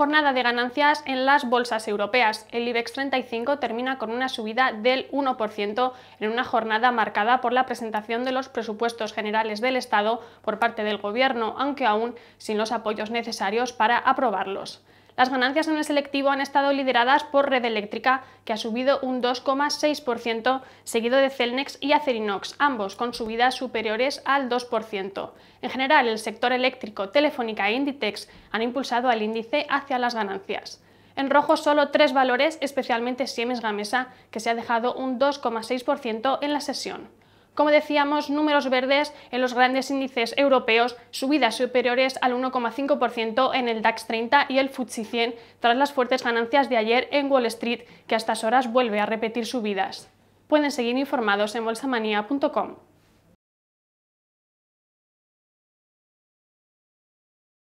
jornada de ganancias en las bolsas europeas. El IBEX 35 termina con una subida del 1% en una jornada marcada por la presentación de los presupuestos generales del Estado por parte del Gobierno, aunque aún sin los apoyos necesarios para aprobarlos. Las ganancias en el selectivo han estado lideradas por Red Eléctrica, que ha subido un 2,6%, seguido de Celnex y Acerinox, ambos con subidas superiores al 2%. En general, el sector eléctrico, Telefónica e Inditex han impulsado al índice hacia las ganancias. En rojo solo tres valores, especialmente Siemens Gamesa, que se ha dejado un 2,6% en la sesión. Como decíamos, números verdes en los grandes índices europeos, subidas superiores al 1,5% en el DAX 30 y el FTSE 100 tras las fuertes ganancias de ayer en Wall Street, que a estas horas vuelve a repetir subidas. Pueden seguir informados en bolsamanía.com.